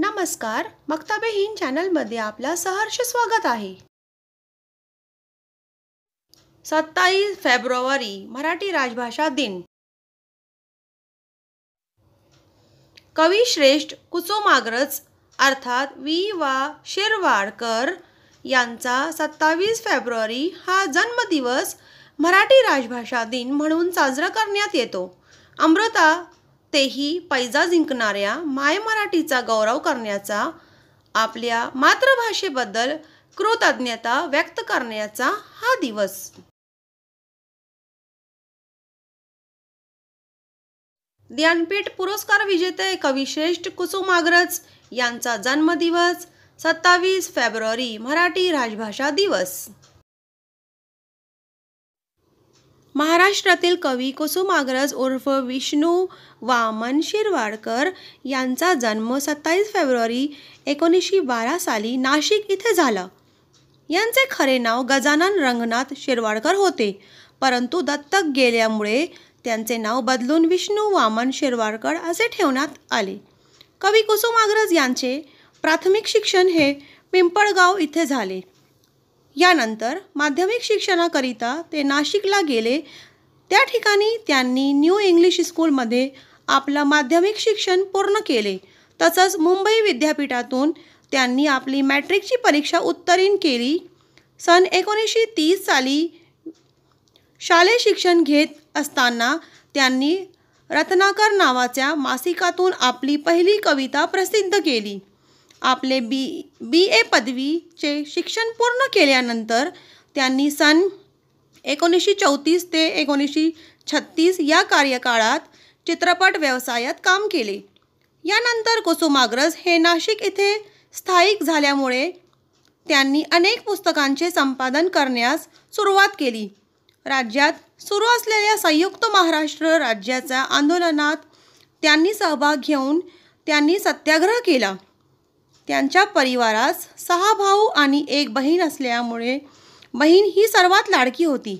नमस्कार मक्ताबेहीन मध्ये आपलं सहर्ष स्वागत आहे सत्तावीस फेब्रुवारी मराठी राजभाषा दिन कविश्रेष्ठ कुसुमाग्रज अर्थात वी वा शिरवाडकर यांचा सत्तावीस फेब्रुवारी हा जन्मदिवस मराठी राजभाषा दिन म्हणून साजरा करण्यात येतो अमृता तेही पैजा जिंकणाऱ्या मराठीचा गौरव करण्याचा आपल्या मातृभाषेबद्दल कृतज्ञता व्यक्त करण्याचा हा दिवस ज्ञानपीठ पुरस्कार विजेते कविश्रेष्ठ कुसुमाग्रज यांचा जन्मदिवस सत्तावीस फेब्रुवारी मराठी राजभाषा दिवस महाराष्ट्रातील कवी कुसुमाग्रज उर्फ विष्णू वामन शिरवाडकर यांचा जन्म सत्तावीस फेब्रुवारी एकोणीसशे बारा साली नाशिक इथे झाला यांचे खरे नाव गजानन रंगनाथ शिरवाडकर होते परंतु दत्तक गेल्यामुळे त्यांचे नाव बदलून विष्णू वामन शिरवाडकर असे ठेवण्यात आले कवी कुसुमाग्रज यांचे प्राथमिक शिक्षण हे पिंपळगाव इथे झाले यानंतर माध्यमिक शिक्षणाकरिता ते नाशिकला गेले त्या ठिकाणी त्यांनी न्यू इंग्लिश स्कूलमध्ये आपलं माध्यमिक शिक्षण पूर्ण केले तसंच मुंबई विद्यापीठातून त्यांनी आपली मॅट्रिकची परीक्षा उत्तरीण केली सन एकोणीसशे तीस साली शालेय शिक्षण घेत असताना त्यांनी रत्नाकर नावाच्या मासिकातून आपली पहिली कविता प्रसिद्ध केली आपले बी बी ए पदवीचे शिक्षण पूर्ण केल्यानंतर त्यांनी सन एकोणीसशे चौतीस ते एकोणीसशे छत्तीस या कार्यकाळात चित्रपट व्यवसायात काम केले यानंतर कुसुमाग्रज हे नाशिक इथे स्थायिक झाल्यामुळे त्यांनी अनेक पुस्तकांचे संपादन करण्यास सुरुवात केली राज्यात सुरू असलेल्या संयुक्त महाराष्ट्र राज्याच्या आंदोलनात त्यांनी सहभाग घेऊन त्यांनी सत्याग्रह केला त्यांच्या परिवारास सहा भाऊ आणि एक बहीण असल्यामुळे बहीण ही सर्वात लाडकी होती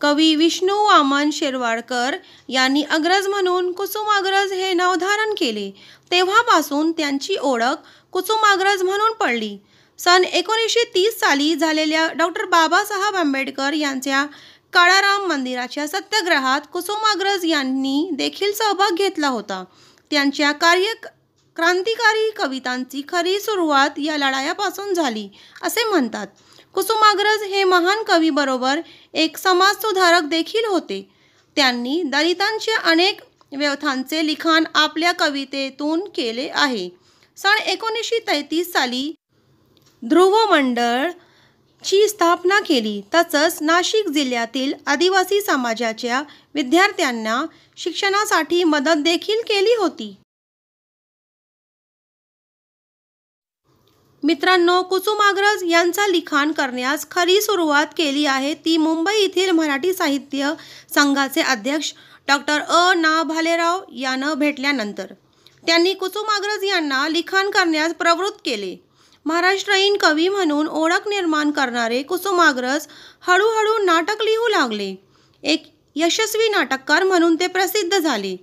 कवी विष्णू वामन शेरवाडकर यांनी अग्रज म्हणून कुसुमाग्रज हे नाव धारण केले तेव्हापासून त्यांची ओळख कुसुमाग्रज म्हणून पडली सन एकोणीसशे तीस साली झालेल्या डॉक्टर बाबासाहेब आंबेडकर यांच्या काळाराम मंदिराच्या सत्याग्रहात कुसुमाग्रज यांनी देखील सहभाग घेतला होता त्यांच्या कार्य क्रांतिकारी कवितांची खरी सुरुवात या लढायापासून झाली असे म्हणतात कुसुमाग्रज हे महान कवीबरोबर एक समाजसुधारक देखील होते त्यांनी दलितांचे अनेक व्यवथांचे लिखाण आपल्या कवितेतून केले आहे सण एकोणीसशे तेहतीस साली मंडळ ची स्थापना केली तसंच नाशिक जिल्ह्यातील आदिवासी समाजाच्या विद्यार्थ्यांना शिक्षणासाठी मदत देखील केली होती मित्रांनो कुसुमाग्रज यांचा लिखाण करण्यास खरी सुरुवात केली आहे ती मुंबई येथील मराठी साहित्य संघाचे अध्यक्ष डॉक्टर अ ना भालेराव यानं भेटल्यानंतर त्यांनी कुसुमाग्रज यांना लिखाण करण्यास प्रवृत्त केले महाराष्ट्रीन कवी म्हणून ओळख निर्माण करणारे कुसुमाग्रज हळूहळू नाटक लिहू लागले एक यशस्वी नाटककार म्हणून ते प्रसिद्ध झाले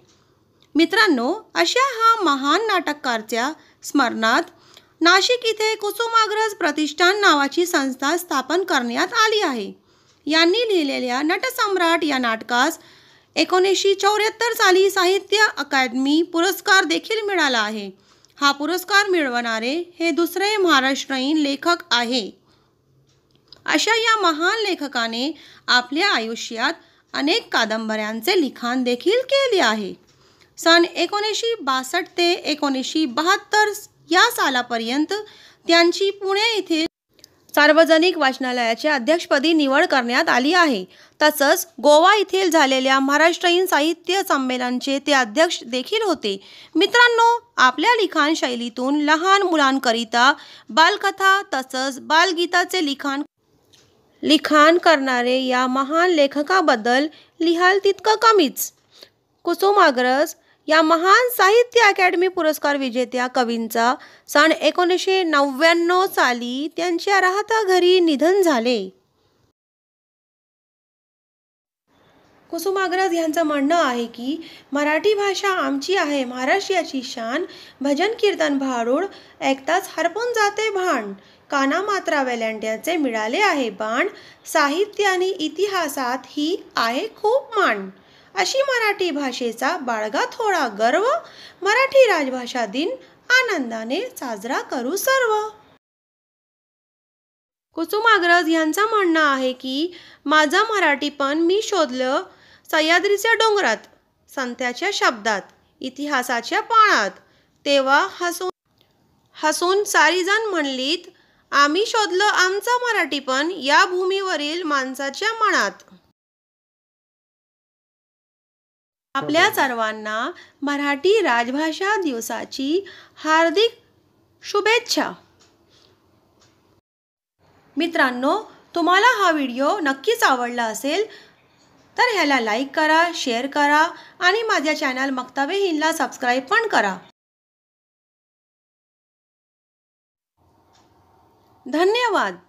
मित्रांनो अशा हा महान नाटककारच्या स्मरणात नाशिक इथे कुसुमाग्रज प्रतिष्ठान नावाची संस्था स्थापन करण्यात आली आहे यांनी लिहिलेल्या नटसम्राट या नाटकास एकोणीसशे चौऱ्याहत्तर साली साहित्य अकादमी पुरस्कार देखील मिळाला आहे हा पुरस्कार मिळवणारे हे दुसरे महाराष्ट्रीयन लेखक आहे अशा या महान लेखकाने आपल्या आयुष्यात अनेक कादंबऱ्यांचे लिखाण देखील केले आहे सन एकोणीसशे बासष्ट ते एकोणीसशे बहात्तर या सालापर्यंत त्यांची पुणे येथे सार्वजनिक वाचनालयाचे अध्यक्षपदी निवड करण्यात आली आहे तसंच गोवा येथील झालेल्या महाराष्ट्रीयन साहित्य संमेलनचे ते अध्यक्ष देखील होते मित्रांनो आपल्या लिखाण शैलीतून लहान मुलांकरिता बालकथा तसंच बालगीताचे लिखाण लिखाण करणारे या महान लेखकाबद्दल लिहाल तितकं कमीच कुसुमाग्रज या महान साहित्य अकॅडमी पुरस्कार विजेत्या कवींचा सन एकोणीसशे नव्याण्णव साली त्यांच्या राहता घरी निधन झाले कुसुमाग्रज यांचं म्हणणं आहे की मराठी भाषा आमची आहे महाराष्ट्राची शान भजन कीर्तन भारूड ऐकताच हरपून जाते भाण काना मात्रा वेलांड्याचे मिळाले आहे बाण साहित्य आणि इतिहासात ही आहे खूप मान अशी मराठी भाषेचा बाळगा थोडा गर्व मराठी राजभाषा दिन आनंदाने साजरा करू सर्व कुसुमाग्रज यांचं म्हणणं आहे की माझं मराठीपण मी शोधलं सह्याद्रीच्या डोंगरात संत्याच्या शब्दात इतिहासाच्या पाळात तेव्हा हसून हसून सारीजण म्हणलीत आम्ही शोधलं आमचं मराठीपण या भूमीवरील माणसाच्या मनात आपल्या हो, हो. सर्वांना मराठी राजभाषा दिवसाची हार्दिक शुभेच्छा मित्रांनो तुम्हाला हा व्हिडिओ नक्कीच आवडला असेल तर ह्याला लाईक करा शेअर करा आणि माझ्या चॅनल मक्तावे हिंदला सबस्क्राईब पण करा धन्यवाद